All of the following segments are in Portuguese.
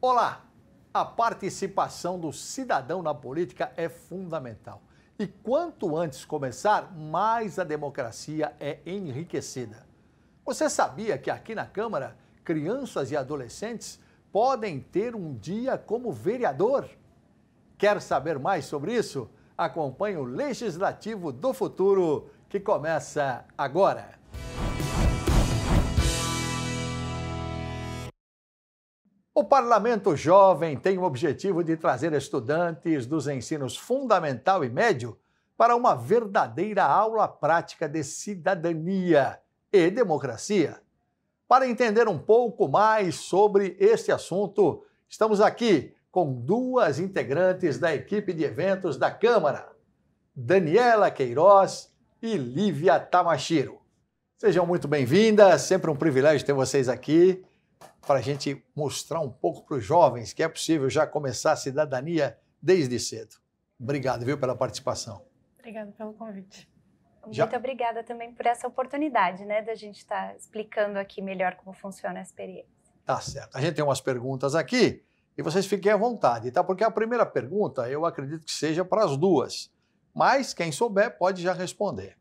Olá! A participação do cidadão na política é fundamental. E quanto antes começar, mais a democracia é enriquecida. Você sabia que aqui na Câmara, crianças e adolescentes podem ter um dia como vereador? Quer saber mais sobre isso? Acompanhe o Legislativo do Futuro, que começa agora. O Parlamento Jovem tem o objetivo de trazer estudantes dos ensinos fundamental e médio para uma verdadeira aula prática de cidadania e democracia. Para entender um pouco mais sobre este assunto, estamos aqui com duas integrantes da equipe de eventos da Câmara, Daniela Queiroz e Lívia Tamashiro. Sejam muito bem-vindas, sempre um privilégio ter vocês aqui para a gente mostrar um pouco para os jovens que é possível já começar a cidadania desde cedo. Obrigado, viu, pela participação. Obrigada pelo convite. Muito obrigada também por essa oportunidade, né, da gente estar tá explicando aqui melhor como funciona a experiência. Tá certo. A gente tem umas perguntas aqui e vocês fiquem à vontade, tá? Porque a primeira pergunta eu acredito que seja para as duas, mas quem souber pode já responder.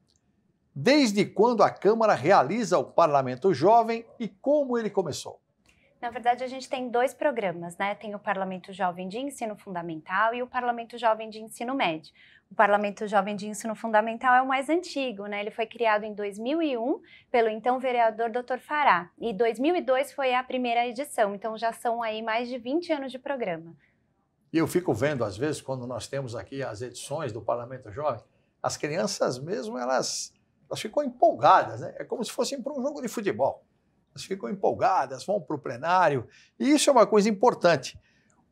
Desde quando a Câmara realiza o Parlamento Jovem e como ele começou? Na verdade, a gente tem dois programas, né? Tem o Parlamento Jovem de Ensino Fundamental e o Parlamento Jovem de Ensino Médio. O Parlamento Jovem de Ensino Fundamental é o mais antigo, né? Ele foi criado em 2001 pelo então vereador Dr. Fará e 2002 foi a primeira edição, então já são aí mais de 20 anos de programa. E eu fico vendo, às vezes, quando nós temos aqui as edições do Parlamento Jovem, as crianças mesmo, elas, elas ficam empolgadas, né? É como se fossem para um jogo de futebol elas ficam empolgadas, vão para o plenário, e isso é uma coisa importante.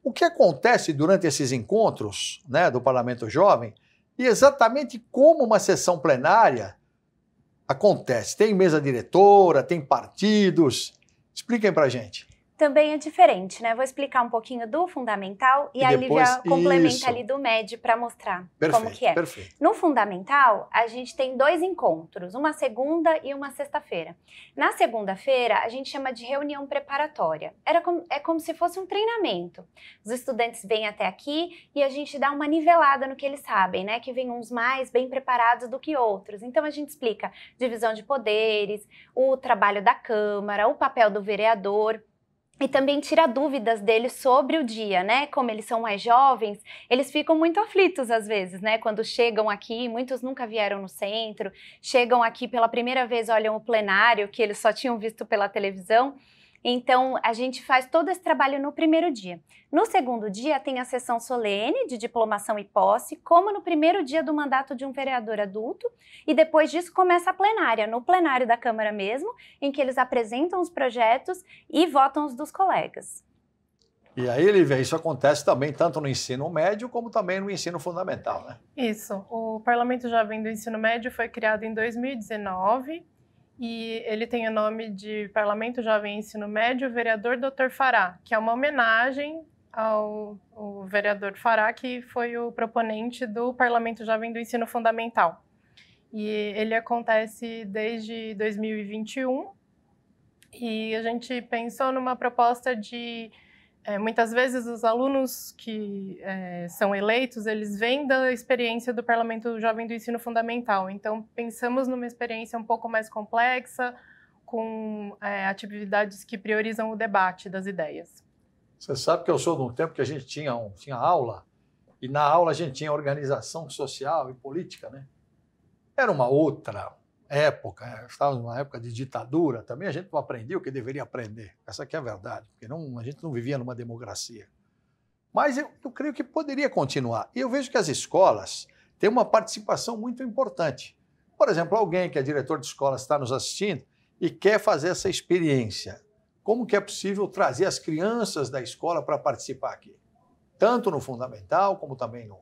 O que acontece durante esses encontros né, do Parlamento Jovem e exatamente como uma sessão plenária acontece? Tem mesa diretora, tem partidos? Expliquem para a gente também é diferente, né? Vou explicar um pouquinho do fundamental e, e a Lívia complementa ali do MED para mostrar perfeito, como que é. Perfeito. No fundamental, a gente tem dois encontros, uma segunda e uma sexta-feira. Na segunda-feira, a gente chama de reunião preparatória. Era como, é como se fosse um treinamento. Os estudantes vêm até aqui e a gente dá uma nivelada no que eles sabem, né? Que vem uns mais bem preparados do que outros. Então a gente explica divisão de poderes, o trabalho da Câmara, o papel do vereador e também tira dúvidas deles sobre o dia, né? Como eles são mais jovens, eles ficam muito aflitos às vezes, né? Quando chegam aqui, muitos nunca vieram no centro, chegam aqui pela primeira vez, olham o plenário que eles só tinham visto pela televisão então, a gente faz todo esse trabalho no primeiro dia. No segundo dia, tem a sessão solene de diplomação e posse, como no primeiro dia do mandato de um vereador adulto, e depois disso começa a plenária, no plenário da Câmara mesmo, em que eles apresentam os projetos e votam os dos colegas. E aí, Lívia, isso acontece também tanto no ensino médio como também no ensino fundamental, né? Isso. O Parlamento Jovem do Ensino Médio foi criado em 2019 e ele tem o nome de Parlamento Jovem Ensino Médio, vereador Dr. Fará, que é uma homenagem ao, ao vereador Fará, que foi o proponente do Parlamento Jovem do Ensino Fundamental. E ele acontece desde 2021 e a gente pensou numa proposta de é, muitas vezes os alunos que é, são eleitos, eles vêm da experiência do Parlamento Jovem do Ensino Fundamental. Então, pensamos numa experiência um pouco mais complexa, com é, atividades que priorizam o debate das ideias. Você sabe que eu sou de um tempo que a gente tinha, um, tinha aula, e na aula a gente tinha organização social e política, né? Era uma outra época, eh, estávamos numa época de ditadura, também a gente não aprendia o que deveria aprender. Essa aqui é a verdade, porque não, a gente não vivia numa democracia. Mas eu, eu creio que poderia continuar. E eu vejo que as escolas têm uma participação muito importante. Por exemplo, alguém que é diretor de escola está nos assistindo e quer fazer essa experiência. Como que é possível trazer as crianças da escola para participar aqui? Tanto no fundamental como também no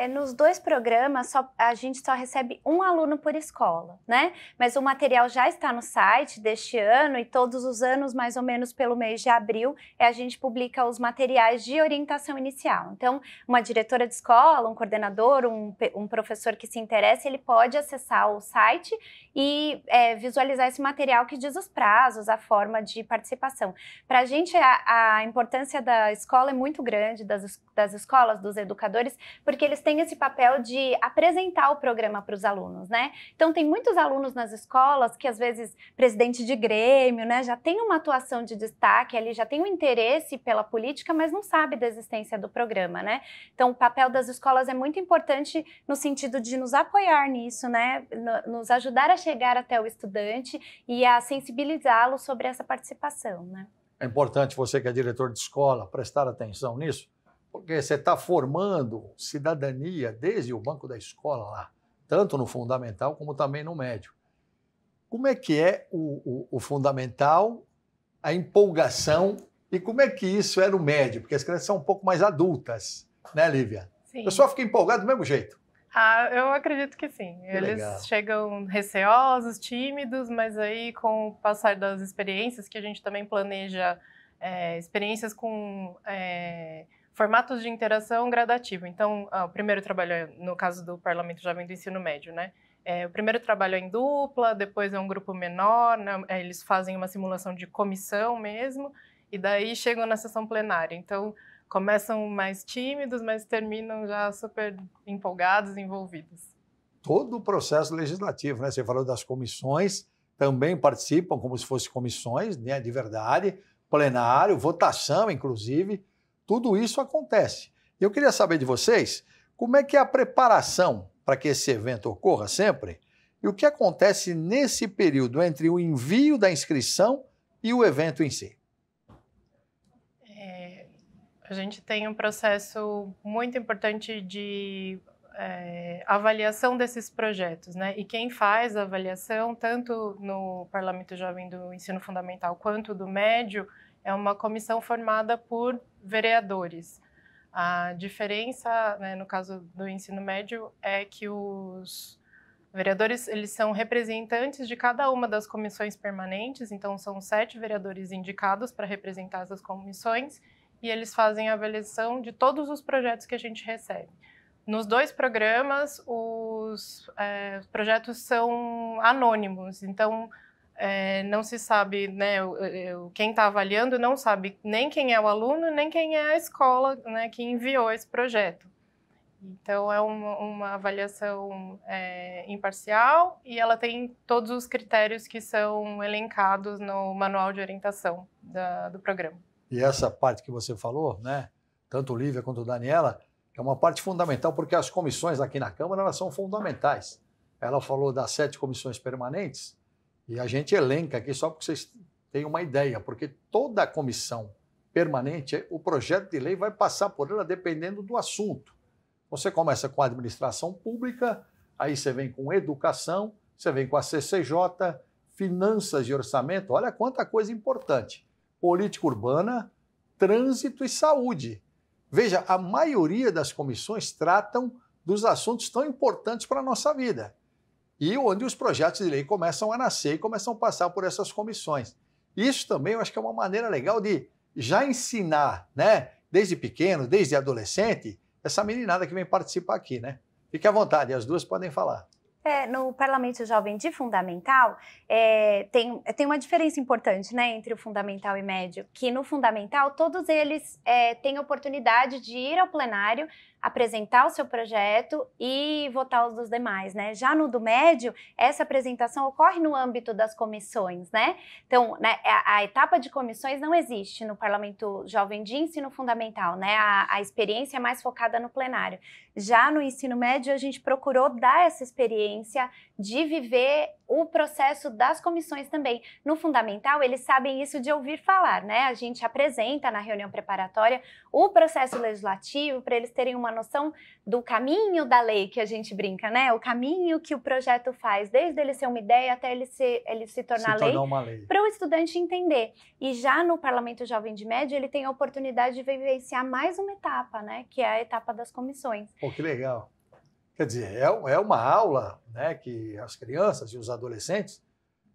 é, nos dois programas só, a gente só recebe um aluno por escola, né? Mas o material já está no site deste ano e todos os anos, mais ou menos pelo mês de abril, é, a gente publica os materiais de orientação inicial. Então, uma diretora de escola, um coordenador, um, um professor que se interessa, ele pode acessar o site e é, visualizar esse material que diz os prazos, a forma de participação. Para a gente, a, importância da escola é muito grande, das, das escolas, dos educadores, porque eles têm esse papel de apresentar o programa para os alunos, né? Então, tem muitos alunos nas escolas que, às vezes, presidente de grêmio, né, já tem uma atuação de destaque ali, já tem um interesse pela política, mas não sabe da existência do programa, né? Então, o papel das escolas é muito importante no sentido de nos apoiar nisso, né? Nos ajudar a chegar até o estudante e a sensibilizá-lo sobre essa participação. Né? É importante você que é diretor de escola prestar atenção nisso, porque você está formando cidadania desde o banco da escola lá, tanto no fundamental como também no médio. Como é que é o, o, o fundamental, a empolgação e como é que isso é no médio? Porque as crianças são um pouco mais adultas, né, Lívia? Sim. A pessoa fica empolgada do mesmo jeito. Ah, eu acredito que sim. Que Eles legal. chegam receosos, tímidos, mas aí com o passar das experiências, que a gente também planeja é, experiências com é, formatos de interação gradativo. Então, ah, o primeiro trabalho é, no caso do Parlamento Jovem do Ensino Médio, né? É, o primeiro trabalho é em dupla, depois é um grupo menor, né? É, eles fazem uma simulação de comissão mesmo, e daí chegam na sessão plenária. Então, começam mais tímidos, mas terminam já super empolgados, envolvidos. Todo o processo legislativo, né? Você falou das comissões, também participam como se fossem comissões, né? De verdade, plenário, votação, inclusive, tudo isso acontece. Eu queria saber de vocês como é que é a preparação para que esse evento ocorra sempre e o que acontece nesse período entre o envio da inscrição e o evento em si. A gente tem um processo muito importante de é, avaliação desses projetos, né? E quem faz a avaliação, tanto no Parlamento Jovem do Ensino Fundamental quanto do Médio, é uma comissão formada por vereadores. A diferença, né, no caso do ensino médio, é que os vereadores eles são representantes de cada uma das comissões permanentes, então são sete vereadores indicados para representar essas comissões e eles fazem a avaliação de todos os projetos que a gente recebe. Nos dois programas, os é, projetos são anônimos, então é, não se sabe, né, quem está avaliando não sabe nem quem é o aluno, nem quem é a escola né, que enviou esse projeto. Então, é uma, uma avaliação é, imparcial e ela tem todos os critérios que são elencados no manual de orientação da, do programa e essa parte que você falou, né, tanto Lívia quanto Daniela, é uma parte fundamental, porque as comissões aqui na Câmara elas são fundamentais. Ela falou das sete comissões permanentes, e a gente elenca aqui só que vocês tenham uma ideia, porque toda comissão permanente, o projeto de lei vai passar por ela dependendo do assunto. Você começa com a administração pública, aí você vem com educação, você vem com a CCJ, finanças e orçamento, olha quanta coisa importante política urbana, trânsito e saúde. Veja, a maioria das comissões tratam dos assuntos tão importantes para a nossa vida e onde os projetos de lei começam a nascer e começam a passar por essas comissões. Isso também eu acho que é uma maneira legal de já ensinar, né? Desde pequeno, desde adolescente, essa meninada que vem participar aqui, né? Fique à vontade, as duas podem falar. É, no Parlamento Jovem de Fundamental, é, tem, tem uma diferença importante né, entre o fundamental e médio, que no fundamental todos eles é, têm oportunidade de ir ao plenário apresentar o seu projeto e votar os dos demais, né? Já no do médio, essa apresentação ocorre no âmbito das comissões, né? Então, né, a, a, etapa de comissões não existe no Parlamento Jovem de Ensino Fundamental, né? A, a experiência é mais focada no plenário. Já no ensino médio, a gente procurou dar essa experiência de viver o processo das comissões também. No fundamental, eles sabem isso de ouvir falar, né? A gente apresenta na reunião preparatória o processo legislativo para eles terem uma noção do caminho da lei que a gente brinca, né? O caminho que o projeto faz, desde ele ser uma ideia até ele se, ele se tornar se lei, lei. para o estudante entender. E já no Parlamento Jovem de Médio, ele tem a oportunidade de vivenciar mais uma etapa, né? Que é a etapa das comissões. Pô, que legal. Quer dizer, é, é uma aula né, que as crianças e os adolescentes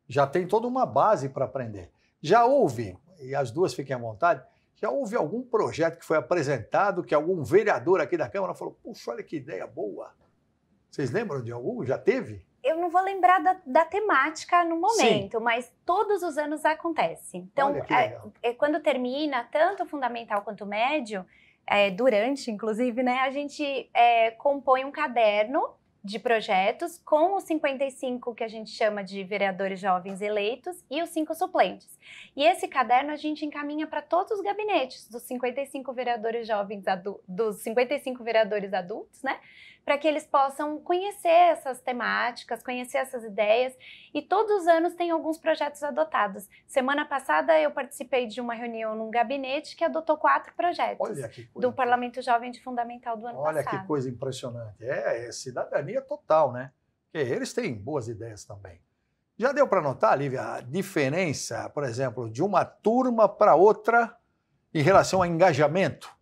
já têm toda uma base para aprender. Já houve, e as duas fiquem à vontade, já houve algum projeto que foi apresentado que algum vereador aqui da Câmara falou: puxa, olha que ideia boa. Vocês lembram de algum? Já teve? Eu não vou lembrar da, da temática no momento, Sim. mas todos os anos acontece. Então, é, é, quando termina tanto o fundamental quanto o médio, é, durante, inclusive, né, a gente é, compõe um caderno de projetos com os 55 que a gente chama de vereadores jovens eleitos e os cinco suplentes. E esse caderno a gente encaminha para todos os gabinetes dos 55 vereadores jovens dos 55 vereadores adultos, né? para que eles possam conhecer essas temáticas, conhecer essas ideias. E todos os anos tem alguns projetos adotados. Semana passada eu participei de uma reunião num gabinete que adotou quatro projetos do Parlamento Jovem de Fundamental do ano Olha passado. Olha que coisa impressionante. É, é cidadania total, né? Porque eles têm boas ideias também. Já deu para notar, Lívia, a diferença, por exemplo, de uma turma para outra em relação a engajamento?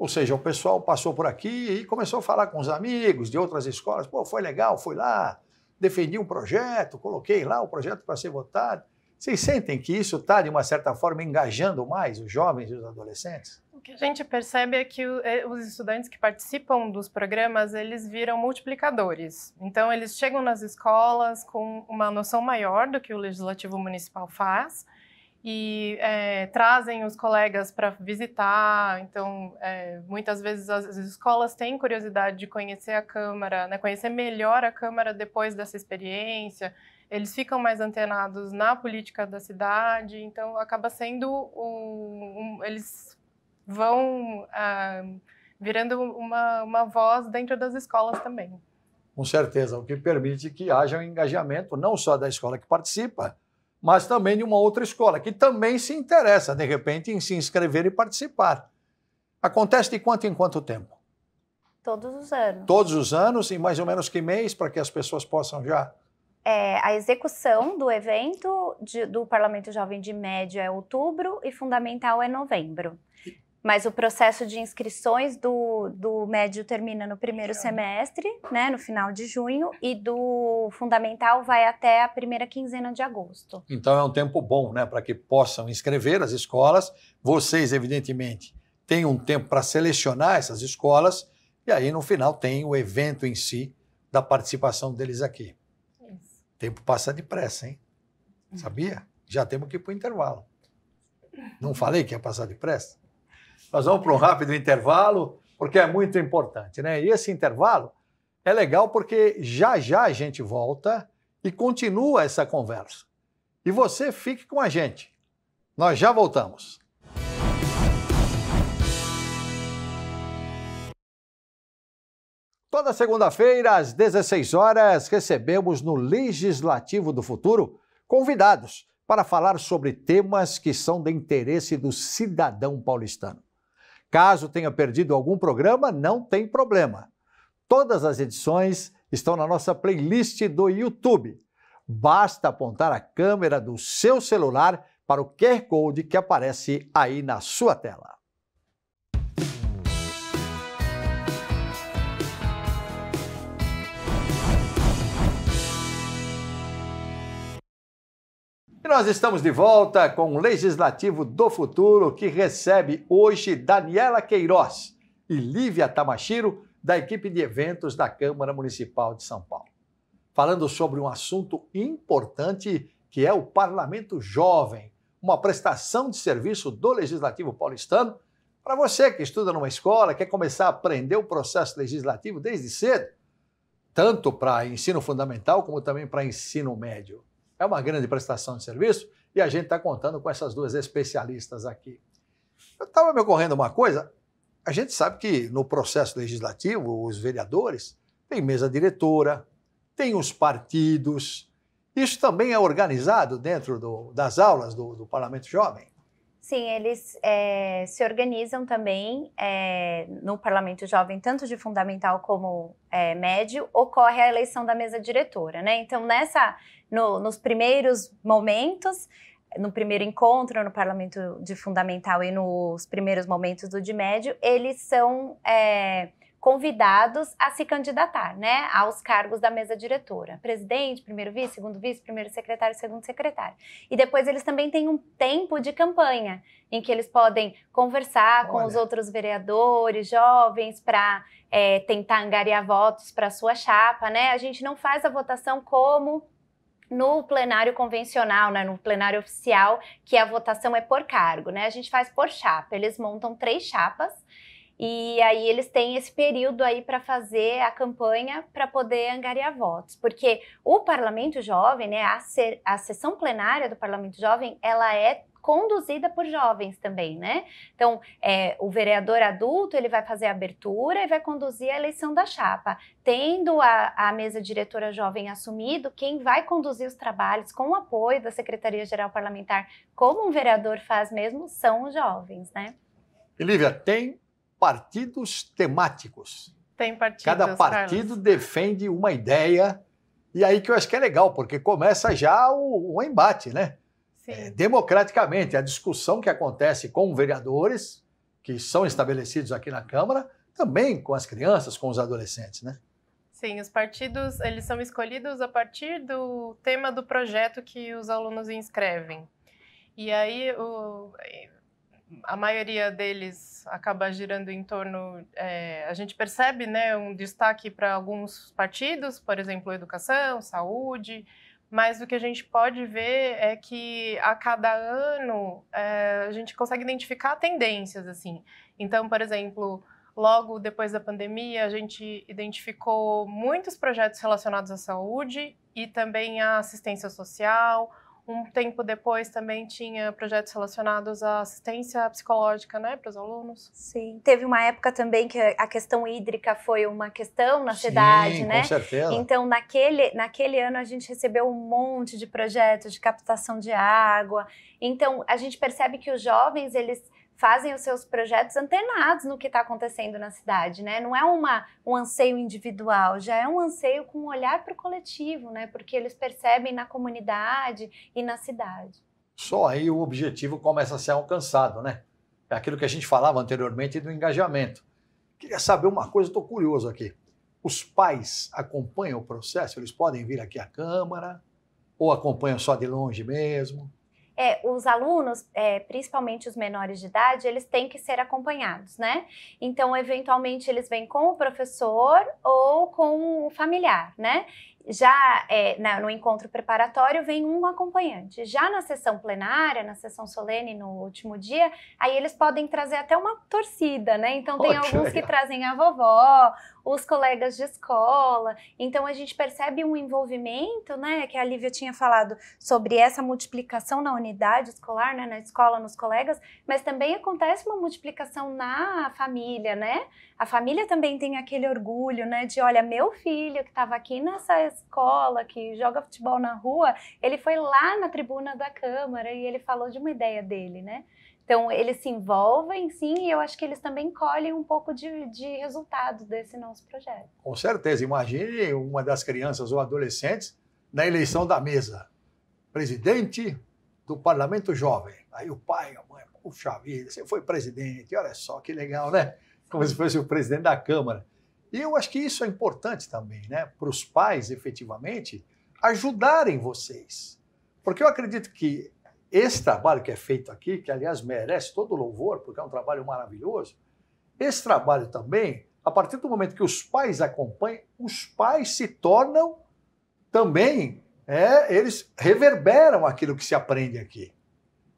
Ou seja, o pessoal passou por aqui e começou a falar com os amigos de outras escolas. Pô, foi legal, fui lá, defendi um projeto, coloquei lá o projeto para ser votado. Vocês sentem que isso está, de uma certa forma, engajando mais os jovens e os adolescentes? O que a gente percebe é que é, os estudantes que participam dos programas, eles viram multiplicadores. Então, eles chegam nas escolas com uma noção maior do que o Legislativo Municipal faz e é, trazem os colegas para visitar. Então, é, muitas vezes as, as, escolas têm curiosidade de conhecer a Câmara, né, conhecer melhor a Câmara depois dessa experiência. Eles ficam mais antenados na política da cidade, então acaba sendo um, um, eles vão ah, virando uma, uma voz dentro das escolas também. Com certeza, o que permite que haja um engajamento não só da escola que participa, mas também de uma outra escola, que também se interessa, de repente, em se inscrever e participar. Acontece de quanto em quanto tempo? Todos os anos. Todos os anos, e mais ou menos que mês, para que as pessoas possam já. É, a execução do evento de, do Parlamento Jovem de Médio é outubro e fundamental é novembro. Mas o processo de inscrições do, do médio termina no primeiro semestre, né, no final de junho, e do fundamental vai até a primeira quinzena de agosto. Então é um tempo bom né, para que possam inscrever as escolas. Vocês, evidentemente, têm um tempo para selecionar essas escolas, e aí no final tem o evento em si da participação deles aqui. Isso. O tempo passa depressa, hein? Hum. Sabia? Já temos que ir para o intervalo. Não falei que ia passar depressa? Nós vamos para um rápido intervalo, porque é muito importante, né? E esse intervalo é legal porque já já a gente volta e continua essa conversa. E você fique com a gente. Nós já voltamos. Toda segunda-feira, às 16 horas, recebemos no Legislativo do Futuro convidados para falar sobre temas que são de interesse do cidadão paulistano. Caso tenha perdido algum programa, não tem problema. Todas as edições estão na nossa playlist do YouTube. Basta apontar a câmera do seu celular para o QR Code que aparece aí na sua tela. nós estamos de volta com o Legislativo do Futuro, que recebe hoje Daniela Queiroz e Lívia Tamashiro, da equipe de eventos da Câmara Municipal de São Paulo. Falando sobre um assunto importante que é o Parlamento Jovem, uma prestação de serviço do Legislativo paulistano para você que estuda numa escola, quer começar a aprender o processo legislativo desde cedo, tanto para ensino fundamental como também para ensino médio. É uma grande prestação de serviço e a gente está contando com essas duas especialistas aqui. Estava me ocorrendo uma coisa: a gente sabe que no processo legislativo, os vereadores têm mesa diretora, tem os partidos. Isso também é organizado dentro do, das aulas do, do Parlamento Jovem? Sim, eles é, se organizam também é, no Parlamento Jovem, tanto de fundamental como é, médio, ocorre a eleição da mesa diretora, né? Então, nessa, no, nos primeiros momentos, no primeiro encontro no Parlamento de Fundamental e nos primeiros momentos do de médio, eles são é, convidados a se candidatar, né, aos cargos da mesa diretora, presidente, primeiro vice, segundo vice, primeiro secretário, segundo secretário. E depois eles também têm um tempo de campanha em que eles podem conversar Olha. com os outros vereadores, jovens, para é, tentar angariar votos para sua chapa, né? A gente não faz a votação como no plenário convencional, né, no plenário oficial, que a votação é por cargo, né? A gente faz por chapa. Eles montam três chapas e aí eles têm esse período aí para fazer a campanha para poder angariar votos, porque o Parlamento Jovem, né, a, ser, a sessão plenária do Parlamento Jovem, ela é conduzida por jovens também, né? Então, é, o vereador adulto ele vai fazer a abertura e vai conduzir a eleição da chapa, tendo a, a mesa diretora jovem assumido, quem vai conduzir os trabalhos com o apoio da secretaria geral parlamentar, como um vereador faz mesmo, são os jovens, né? Lívia, tem partidos temáticos. Tem partidos. Cada partido Carlos. defende uma ideia. E aí que eu acho que é legal, porque começa já o, o embate, né? É, democraticamente, a discussão que acontece com vereadores, que são estabelecidos aqui na Câmara, também com as crianças, com os adolescentes, né? Sim, os partidos eles são escolhidos a partir do tema do projeto que os alunos inscrevem. E aí o, a maioria deles acaba girando em torno. É, a gente percebe né, um destaque para alguns partidos, por exemplo, educação, saúde, mas o que a gente pode ver é que a cada ano é, a gente consegue identificar tendências. assim. Então, por exemplo, logo depois da pandemia, a gente identificou muitos projetos relacionados à saúde e também à assistência social um tempo depois também tinha projetos relacionados à assistência psicológica, né, para os alunos. Sim, teve uma época também que a questão hídrica foi uma questão na Sim, cidade, né? Com certeza. Então, naquele, naquele ano a gente recebeu um monte de projetos de captação de água. Então, a gente percebe que os jovens, eles fazem os seus projetos antenados no que está acontecendo na cidade, né? Não é uma, um anseio individual, já é um anseio com um olhar para o coletivo, né? Porque eles percebem na comunidade e na cidade. Só aí o objetivo começa a ser alcançado, né? É aquilo que a gente falava anteriormente do engajamento. Queria saber uma coisa, estou curioso aqui. Os pais acompanham o processo? Eles podem vir aqui à Câmara? Ou acompanham só de longe mesmo? é, os alunos, é, principalmente os menores de idade, eles têm que ser acompanhados, né? Então, eventualmente, eles vêm com o professor ou com o familiar, né? Já é, na, no encontro preparatório vem um acompanhante. Já na sessão plenária, na sessão solene, no último dia, aí eles podem trazer até uma torcida, né? Então tem alguns que trazem a vovó, os colegas de escola. Então a gente percebe um envolvimento, né? Que a Lívia tinha falado sobre essa multiplicação na unidade escolar, né? Na escola, nos colegas, mas também acontece uma multiplicação na família, né? A família também tem aquele orgulho, né? De olha, meu filho que estava aqui nessa escola, que joga futebol na rua, ele foi lá na tribuna da Câmara e ele falou de uma ideia dele, né? Então, eles se envolvem, sim, e eu acho que eles também colhem um pouco de, de resultado desse nosso projeto. Com certeza. Imagine uma das crianças ou adolescentes na eleição da mesa. Presidente do Parlamento Jovem. Aí o pai, a mãe, puxa vida, você foi presidente, olha só que legal, né? Como se fosse o presidente da Câmara. E eu acho que isso é importante também, né? Para os pais, efetivamente, ajudarem vocês. Porque eu acredito que esse trabalho que é feito aqui, que aliás merece todo louvor, porque é um trabalho maravilhoso, esse trabalho também, a partir do momento que os pais acompanham, os pais se tornam também, é, eles reverberam aquilo que se aprende aqui.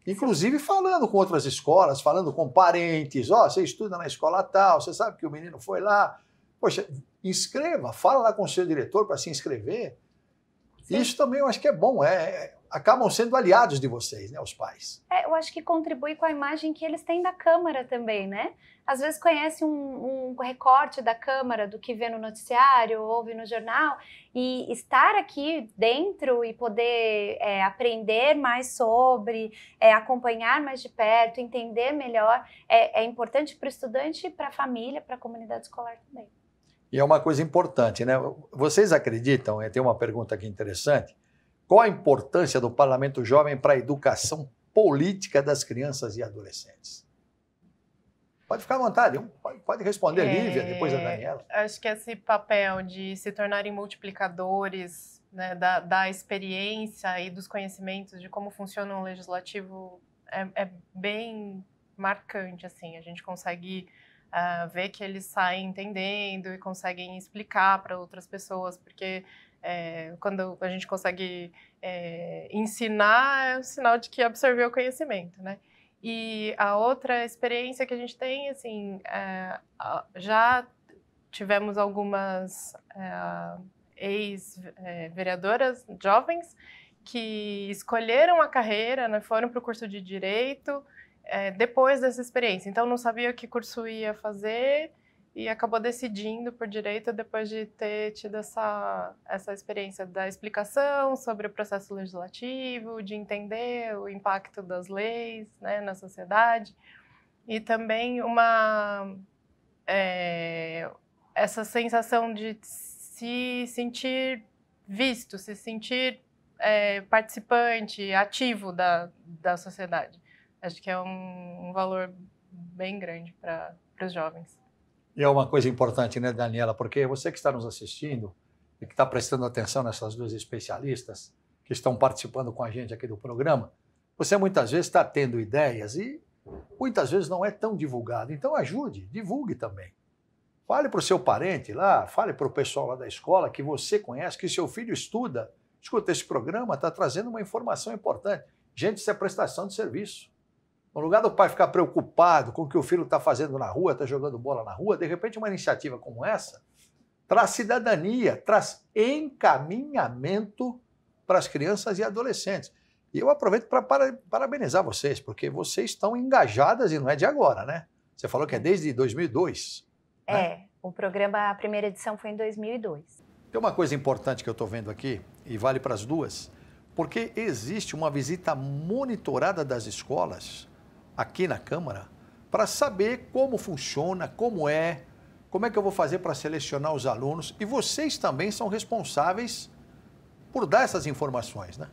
Inclusive falando com outras escolas, falando com parentes, ó, oh, você estuda na escola tal, você sabe que o menino foi lá, Poxa, inscreva, fala lá com o seu diretor para se inscrever. Sim. Isso também eu acho que é bom, é, é, acabam sendo aliados de vocês, né, os pais. É, eu acho que contribui com a imagem que eles têm da Câmara também, né? Às vezes conhece um, um recorte da Câmara, do que vê no noticiário, ouve no jornal, e estar aqui dentro e poder é, aprender mais sobre, é, acompanhar mais de perto, entender melhor, é, é importante para o estudante, para a família, para a comunidade escolar também. E é uma coisa importante, né? Vocês acreditam, eh, tem uma pergunta aqui interessante, qual a importância do parlamento jovem para a educação política das crianças e adolescentes? Pode ficar à vontade, pode responder, é, Lívia, depois a Daniela. Acho que esse papel de se tornarem multiplicadores né, da, da, experiência e dos conhecimentos de como funciona um legislativo é, é bem marcante, assim, a gente consegue uh, que eles saem entendendo e conseguem explicar para outras pessoas, porque é, quando a gente consegue é, ensinar, é um sinal de que absorveu o conhecimento, né? E a outra experiência que a gente tem, assim, é, já tivemos algumas é, ex-vereadoras é, jovens que escolheram a carreira, né, foram para o curso de direito, é, depois dessa experiência. Então, não sabia que curso ia fazer e acabou decidindo por direito depois de ter tido essa, essa experiência da explicação sobre o processo legislativo, de entender o impacto das leis né, na sociedade e também uma é, essa sensação de se sentir visto, se sentir é, participante, ativo da, da sociedade acho que é um, um valor bem grande para os jovens. E é uma coisa importante, né, Daniela? Porque você que está nos assistindo e que está prestando atenção nessas duas especialistas que estão participando com a gente aqui do programa, você muitas vezes está tendo ideias e muitas vezes não é tão divulgado. Então ajude, divulgue também. Fale para o seu parente lá, fale para o pessoal lá da escola que você conhece, que seu filho estuda. Escuta, esse programa está trazendo uma informação importante. Gente, isso é prestação de serviço. No lugar do pai ficar preocupado com o que o filho está fazendo na rua, está jogando bola na rua, de repente uma iniciativa como essa traz cidadania, traz encaminhamento para as crianças e adolescentes. E eu aproveito para parabenizar vocês, porque vocês estão engajadas e não é de agora, né? Você falou que é desde 2002. Né? É, né? o programa, a primeira edição foi em 2002. Tem uma coisa importante que eu estou vendo aqui, e vale para as duas, porque existe uma visita monitorada das escolas aqui na Câmara para saber como funciona, como é, como é que eu vou fazer para selecionar os alunos. E vocês também são responsáveis por dar essas informações, né?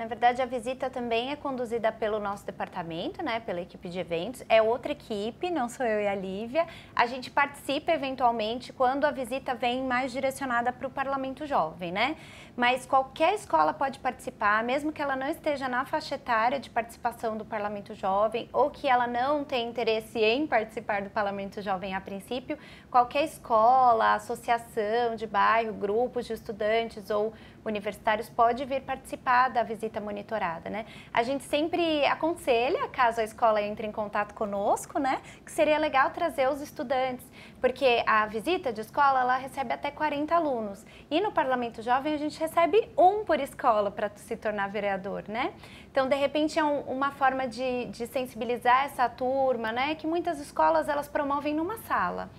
Na verdade, a visita também é conduzida pelo nosso departamento, né, pela equipe de eventos. É outra equipe, não sou eu e a Lívia. A gente participa eventualmente quando a visita vem mais direcionada para o parlamento jovem, né? Mas qualquer escola pode participar, mesmo que ela não esteja na faixa etária de participação do parlamento jovem ou que ela não tenha interesse em participar do parlamento jovem a princípio, qualquer escola, associação de bairro, grupos de estudantes ou universitários pode vir participar da visita monitorada, né? A gente sempre aconselha, caso a escola entre em contato conosco, né, que seria legal trazer os estudantes, porque a visita de escola ela recebe até 40 alunos e no Parlamento Jovem a gente recebe um por escola para se tornar vereador, né? Então, de repente é um, uma forma de, de sensibilizar essa turma, né, que muitas escolas elas promovem numa sala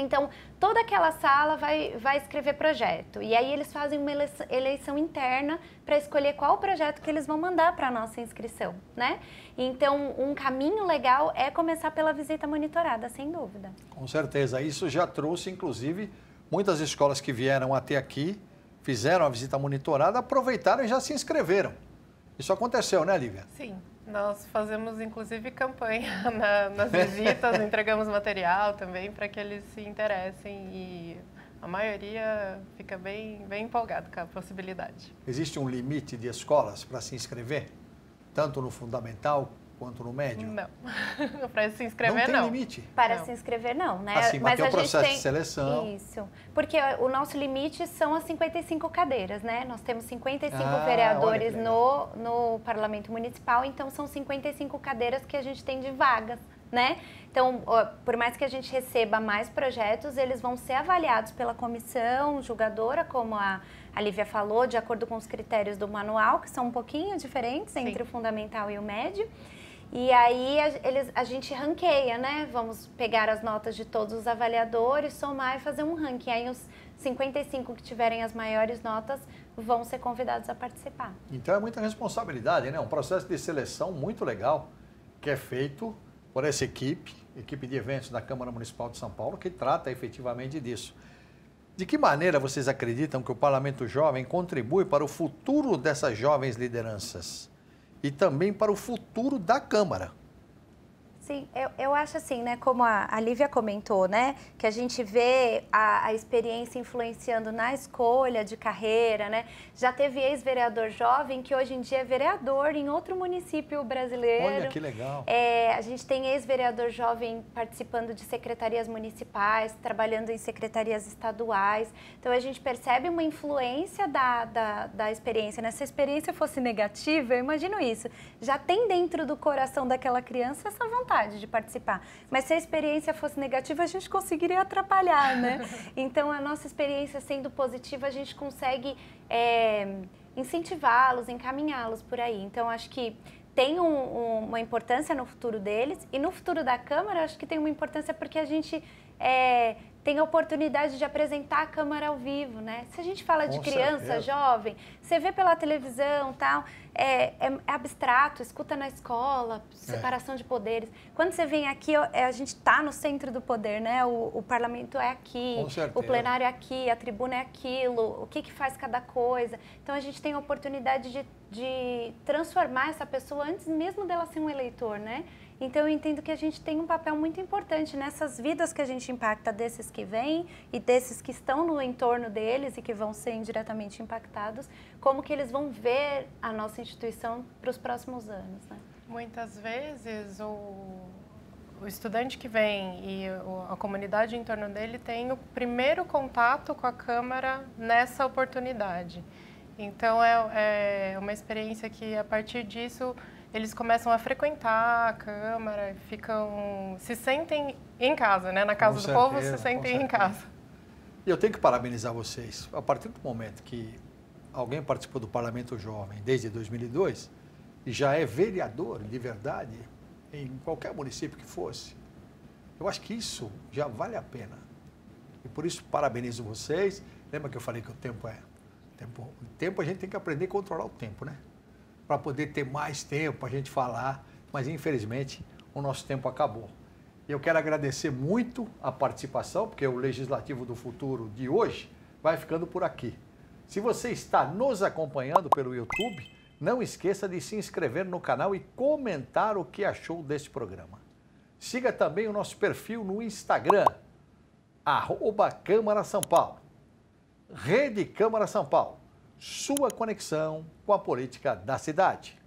então, toda aquela sala vai, vai escrever projeto. E aí eles fazem uma eleição, eleição interna para escolher qual projeto que eles vão mandar para a nossa inscrição, né? Então, um caminho legal é começar pela visita monitorada, sem dúvida. Com certeza. Isso já trouxe, inclusive, muitas escolas que vieram até aqui, fizeram a visita monitorada, aproveitaram e já se inscreveram. Isso aconteceu, né, Lívia? Sim. Nós fazemos inclusive campanha na, nas visitas, entregamos material também para que eles se interessem e a maioria fica bem, bem empolgado com a possibilidade. Existe um limite de escolas para se inscrever, tanto no fundamental quanto no médio? Não. para se inscrever, não. não tem limite? Para não. se inscrever, não, né? Assim, mas tem o processo tem... de seleção. Isso. Porque o nosso limite são as 55 cadeiras, né? Nós temos 55 ah, vereadores no, no Parlamento Municipal, então são 55 cadeiras que a gente tem de vagas né? Então, por mais que a gente receba mais projetos, eles vão ser avaliados pela comissão julgadora, como a, a Lívia falou, de acordo com os critérios do manual, que são um pouquinho diferentes Sim. entre o fundamental e o médio. E aí a, eles, a gente ranqueia, né? Vamos pegar as notas de todos os avaliadores, somar e fazer um ranking. Aí os 55 que tiverem as maiores notas vão ser convidados a participar. Então é muita responsabilidade, né? Um processo de seleção muito legal que é feito por essa equipe, equipe de eventos da Câmara Municipal de São Paulo, que trata efetivamente disso. De que maneira vocês acreditam que o Parlamento Jovem contribui para o futuro dessas jovens lideranças? e também para o futuro da Câmara. Sim, eu, eu acho assim, né? Como a, a Lívia comentou, né? Que a gente vê a, a experiência influenciando na escolha de carreira, né? Já teve ex-vereador jovem que hoje em dia é vereador em outro município brasileiro. Olha que legal. É, a gente tem ex-vereador jovem participando de secretarias municipais, trabalhando em secretarias estaduais. Então a gente percebe uma influência da, da, da experiência. Né? Se a experiência fosse negativa, eu imagino isso. Já tem dentro do coração daquela criança essa vontade vontade de participar. Mas se a experiência fosse negativa, a gente conseguiria atrapalhar, né? Então, a nossa experiência sendo positiva, a gente consegue é, incentivá-los, encaminhá-los por aí. Então, acho que tem um, um, uma importância no futuro deles e no futuro da Câmara, acho que tem uma importância porque a gente é, tem a oportunidade de apresentar a Câmara ao vivo, né? Se a gente fala Com de criança, certeza. jovem, você vê pela televisão tal, é, é, é abstrato, escuta na escola, é. separação é. de poderes. Quando você vem aqui, é, a gente está no centro do poder, né? O, o parlamento é aqui, o plenário é aqui, a tribuna é aquilo, o que, que faz cada coisa. Então, a gente tem a oportunidade de de transformar essa pessoa antes mesmo dela ser um eleitor, né? Então eu entendo que a gente tem um papel muito importante nessas vidas que a gente impacta desses que vêm e desses que estão no entorno deles e que vão ser indiretamente impactados, como que eles vão ver a nossa instituição para os próximos anos, né? Muitas vezes o, o estudante que vem e a comunidade em torno dele tem o primeiro contato com a Câmara nessa oportunidade. Então é, é uma experiência que a partir disso eles começam a frequentar a Câmara, ficam, se sentem em casa, né? Na casa com do certeza, povo se sentem em casa. E eu tenho que parabenizar vocês. A partir do momento que alguém participou do Parlamento Jovem desde 2002 e já é vereador de verdade em qualquer município que fosse, eu acho que isso já vale a pena. E por isso parabenizo vocês. Lembra que eu falei que o tempo é Tempo, tempo a gente tem que aprender a controlar o tempo, né? Para poder ter mais tempo para a gente falar, mas infelizmente o nosso tempo acabou. Eu quero agradecer muito a participação, porque o Legislativo do Futuro de hoje vai ficando por aqui. Se você está nos acompanhando pelo YouTube, não esqueça de se inscrever no canal e comentar o que achou deste programa. Siga também o nosso perfil no Instagram, arroba Câmara São Paulo. Rede Câmara São Paulo, sua conexão com a política da cidade.